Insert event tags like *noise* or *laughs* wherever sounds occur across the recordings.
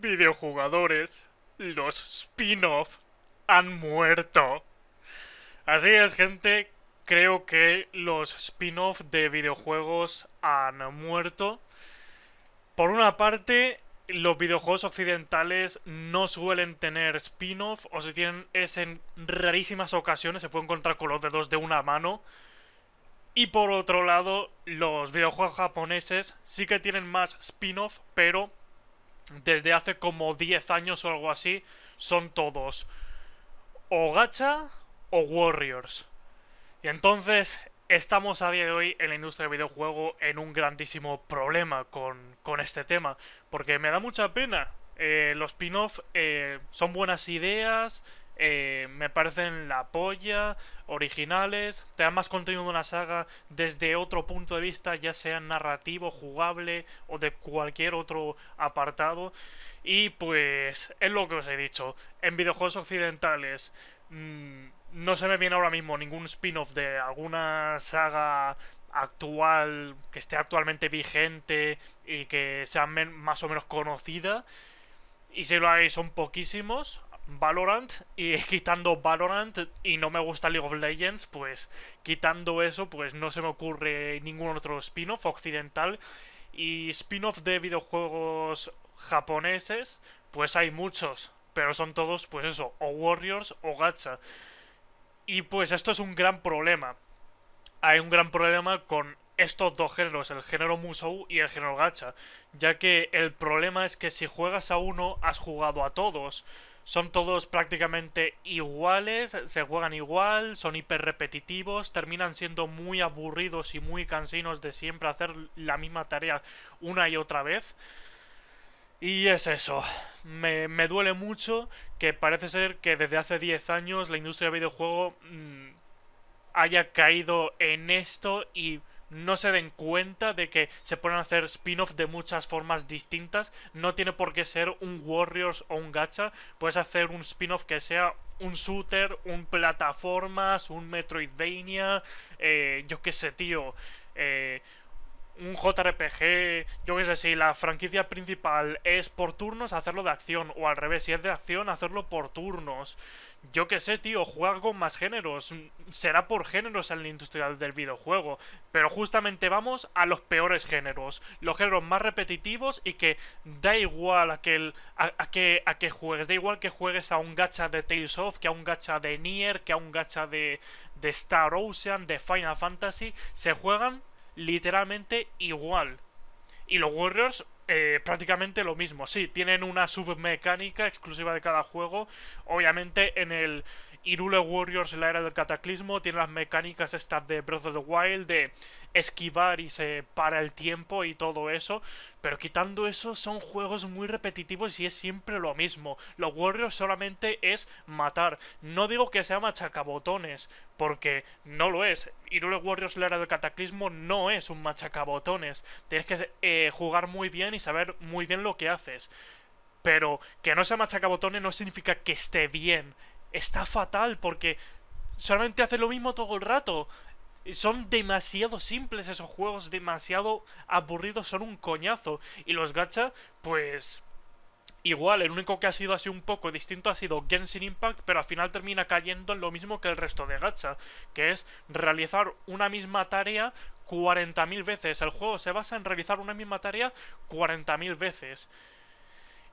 videojugadores, los spin-off, han muerto. Así es, gente, creo que los spin-off de videojuegos han muerto. Por una parte, los videojuegos occidentales no suelen tener spin-off, o si tienen es en rarísimas ocasiones, se pueden encontrar con los dedos de una mano. Y por otro lado, los videojuegos japoneses sí que tienen más spin-off, pero desde hace como 10 años o algo así, son todos o gacha o warriors. Y entonces estamos a día de hoy en la industria del videojuego en un grandísimo problema con, este tema, porque me da mucha pena. Eh, los spin-off eh, son buenas ideas, eh, me parecen la polla, originales, te dan más contenido de una saga desde otro punto de vista, ya sea narrativo, jugable o de cualquier otro apartado. Y pues es lo que os he dicho, en videojuegos occidentales mm, no se me viene ahora mismo ningún spin-off de alguna saga actual que esté actualmente vigente y que sea más o menos conocida. Y si lo hay, son poquísimos. Valorant y *laughs* quitando Valorant y no me gusta League of Legends, pues quitando eso, pues no se me ocurre ningún otro spin-off occidental y spin-off de videojuegos japoneses, pues hay muchos, pero son todos pues eso, o Warriors o Gacha. Y pues esto es un gran problema. Hay un gran problema con estos dos géneros, el género Musou y el género Gacha, ya que el problema es que si juegas a uno has jugado a todos son todos prácticamente iguales, se juegan igual, son hiper repetitivos, terminan siendo muy aburridos y muy cansinos de siempre hacer la misma tarea una y otra vez. Y es eso. Me, duele mucho que parece ser que desde hace 10 años la industria de videojuego mm, haya caído en esto y no se den cuenta de que se pueden hacer spin-off de muchas formas distintas. No tiene por qué ser un Warriors o un Gacha. Puedes hacer un spin-off que sea un shooter, un plataformas, un Metroidvania, eh, yo qué sé, tío. Eh, un JRPG, yo qué sé, si la franquicia principal es por turnos, hacerlo de acción, o al revés, si es de acción, hacerlo por turnos. Yo qué sé, tío, juega con más géneros, será por géneros en la industria del videojuego, pero justamente vamos a los peores géneros, los géneros más repetitivos y que da igual a que, a, que, a juegues, da igual que juegues a un gacha de Tales of, que a un gacha de Nier, que a un gacha de, de Star Ocean, de Final Fantasy, se juegan literalmente igual. Y los Warriors eh, prácticamente lo mismo. Sí, tienen una submecánica exclusiva de cada juego. Obviamente en el Irule Warriors en la era del cataclismo tiene las mecánicas estas de Breath of the Wild, de esquivar y se para el tiempo y todo eso, pero quitando eso son juegos muy repetitivos y es siempre lo mismo. Los Warriors solamente es matar. No digo que sea machacabotones, porque no lo es. Irule Warriors la era del cataclismo no es un machacabotones. Tienes que eh, jugar muy bien y saber muy bien lo que haces. Pero que no sea machacabotones no significa que esté bien está fatal porque solamente hace lo mismo todo el rato. Son demasiado simples esos juegos, demasiado aburridos, son un coñazo. Y los gacha, pues... Igual, el único que ha sido así un poco distinto ha sido Genshin Impact, pero al final termina cayendo en lo mismo que el resto de gacha, que es realizar una misma tarea 40.000 veces. El juego se basa en realizar una misma tarea 40.000 veces.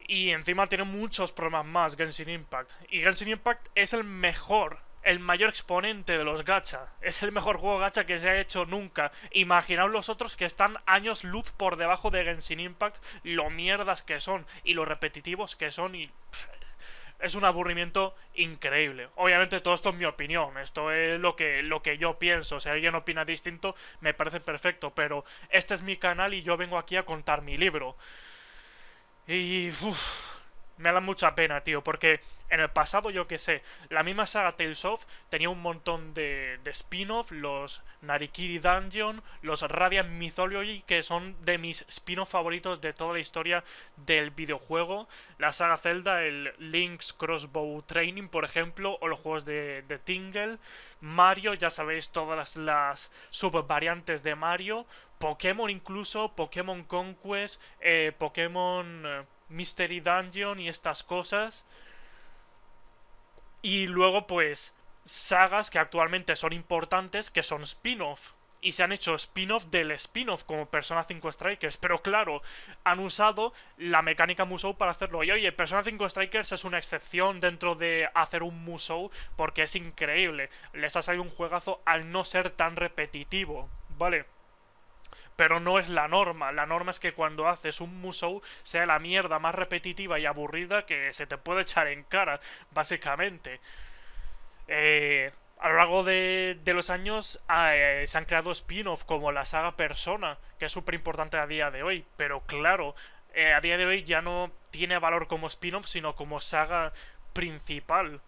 Y encima tiene muchos problemas más Genshin Impact. Y Genshin Impact es el mejor, el mayor exponente de los gacha. Es el mejor juego gacha que se ha hecho nunca. Imaginaos los otros que están años luz por debajo de Genshin Impact, lo mierdas que son y lo repetitivos que son y... es un aburrimiento increíble. Obviamente todo esto es mi opinión, esto es lo que, lo que yo pienso. Si alguien opina distinto, me parece perfecto, pero este es mi canal y yo vengo aquí a contar mi libro. Y me da mucha pena, tío, porque en el pasado, yo que sé, la misma saga Tales of tenía un montón de, spin-off, los Narikiri Dungeon, los Radiant Mythology, que son de mis spin-off favoritos de toda la historia del videojuego, la saga Zelda, el Link's Crossbow Training, por ejemplo, o los juegos de, Tingle, Mario, ya sabéis todas las, las subvariantes de Mario, Pokémon incluso, Pokémon Conquest, eh, Pokémon eh, Mystery Dungeon y estas cosas. Y luego pues sagas que actualmente son importantes, que son spin-off. Y se han hecho spin-off del spin-off como Persona 5 Strikers. Pero claro, han usado la mecánica Musou para hacerlo. Y oye, Persona 5 Strikers es una excepción dentro de hacer un Musou porque es increíble. Les ha salido un juegazo al no ser tan repetitivo. Vale. Pero no es la norma. La norma es que cuando haces un musou sea la mierda más repetitiva y aburrida que se te puede echar en cara, básicamente. Eh, a lo largo de, los años eh, se han creado spin-off como la saga Persona, que es súper importante a día de hoy. Pero claro, eh, a día de hoy ya no tiene valor como spin-off, sino como saga principal.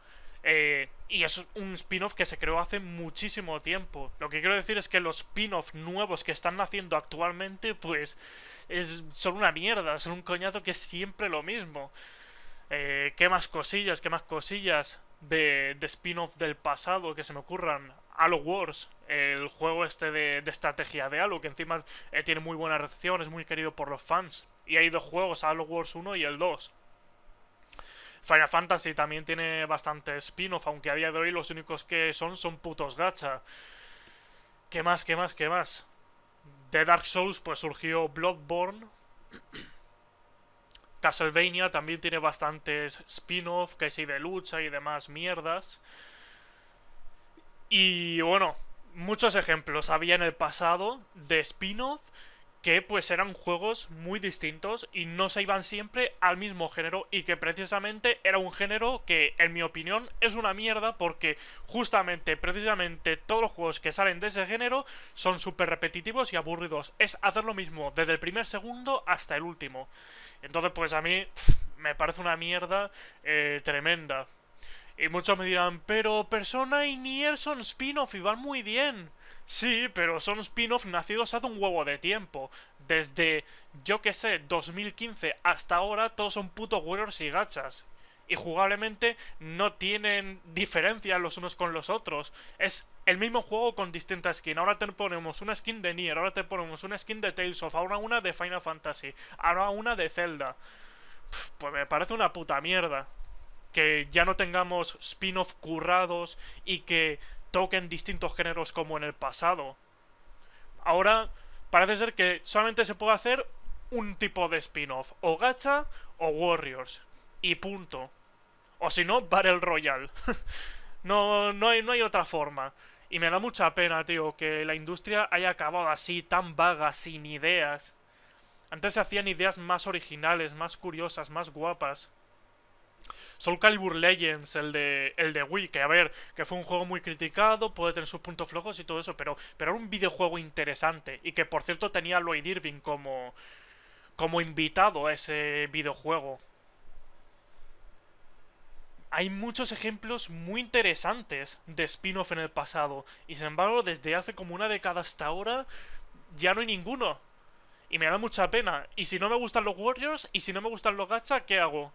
Eh, y es un spin-off que se creó hace muchísimo tiempo. Lo que quiero decir es que los spin offs nuevos que están haciendo actualmente, pues es, son una mierda, son un coñazo que es siempre lo mismo. Eh, ¿Qué más cosillas? ¿Qué más cosillas de, spin-off del pasado que se me ocurran? Halo Wars, el juego este de, estrategia de Halo, que encima eh, tiene muy buena recepción, es muy querido por los fans. Y hay dos juegos, Halo Wars 1 y el 2. Final Fantasy también tiene bastante spin-off, aunque a día de hoy los únicos que son son putos gacha. ¿Qué más, qué más, qué más? De Dark Souls pues surgió Bloodborne. *coughs* Castlevania también tiene bastantes spin-off, que sí de lucha y demás mierdas. Y bueno, muchos ejemplos había en el pasado de spin-off que pues eran juegos muy distintos y no se iban siempre al mismo género y que precisamente era un género que en mi opinión es una mierda porque justamente precisamente todos los juegos que salen de ese género son súper repetitivos y aburridos es hacer lo mismo desde el primer segundo hasta el último entonces pues a mí me parece una mierda eh, tremenda y muchos me dirán pero Persona y Nier son spin-off y van muy bien Sí, pero son spin-off nacidos hace un huevo de tiempo. Desde, yo que sé, 2015 hasta ahora, todos son putos warriors y gachas. Y jugablemente no tienen diferencia los unos con los otros. Es el mismo juego con distintas skin. Ahora te ponemos una skin de Nier, ahora te ponemos una skin de Tales of, ahora una de Final Fantasy, ahora una de Zelda. Pues me parece una puta mierda. Que ya no tengamos spin-off currados y que en distintos géneros como en el pasado. Ahora parece ser que solamente se puede hacer un tipo de spin-off, o gacha o Warriors, y punto. O si no, Battle Royale. *laughs* no, no, hay, no hay otra forma. Y me da mucha pena, tío, que la industria haya acabado así, tan vaga, sin ideas. Antes se hacían ideas más originales, más curiosas, más guapas. Soul Calibur Legends, el de, el de Wii, que a ver, que fue un juego muy criticado, puede tener sus puntos flojos y todo eso, pero, pero era un videojuego interesante y que por cierto tenía a Lloyd Irving como, como invitado a ese videojuego. Hay muchos ejemplos muy interesantes de spin-off en el pasado y sin embargo desde hace como una década hasta ahora ya no hay ninguno. Y me da mucha pena. Y si no me gustan los Warriors y si no me gustan los gacha, ¿qué hago?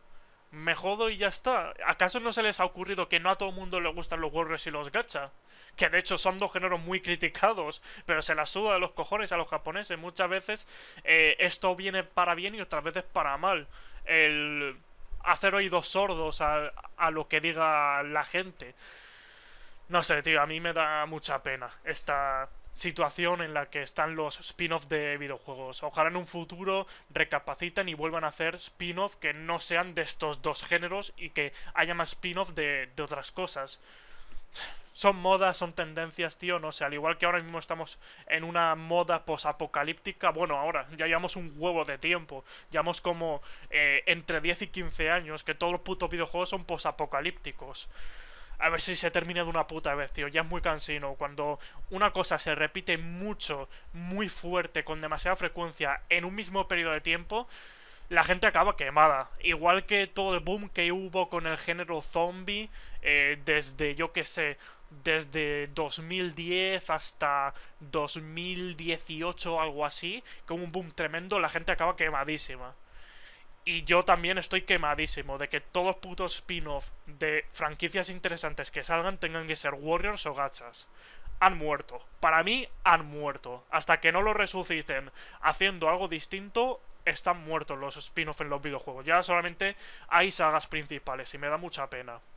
me jodo y ya está. ¿Acaso no se les ha ocurrido que no a todo el mundo le gustan los Warriors y los Gacha? Que de hecho son dos géneros muy criticados, pero se las suda de los cojones a los japoneses. Muchas veces eh, esto viene para bien y otras veces para mal. El hacer oídos sordos a, a lo que diga la gente. No sé, tío, a mí me da mucha pena esta, situación en la que están los spin-off de videojuegos. Ojalá en un futuro recapaciten y vuelvan a hacer spin-off que no sean de estos dos géneros y que haya más spin-off de, otras cosas. Son modas, son tendencias, tío, no sé, al igual que ahora mismo estamos en una moda posapocalíptica, bueno, ahora ya llevamos un huevo de tiempo, llevamos como eh, entre 10 y 15 años que todos los putos videojuegos son posapocalípticos a ver si se termina de una puta vez, tío. Ya es muy cansino. Cuando una cosa se repite mucho, muy fuerte, con demasiada frecuencia, en un mismo periodo de tiempo, la gente acaba quemada. Igual que todo el boom que hubo con el género zombie, eh, desde, yo qué sé, desde 2010 hasta 2018, algo así, con un boom tremendo, la gente acaba quemadísima. Y yo también estoy quemadísimo de que todos putos spin-off de franquicias interesantes que salgan tengan que ser Warriors o gachas. Han muerto. Para mí, han muerto. Hasta que no lo resuciten haciendo algo distinto, están muertos los spin-off en los videojuegos. Ya solamente hay sagas principales y me da mucha pena.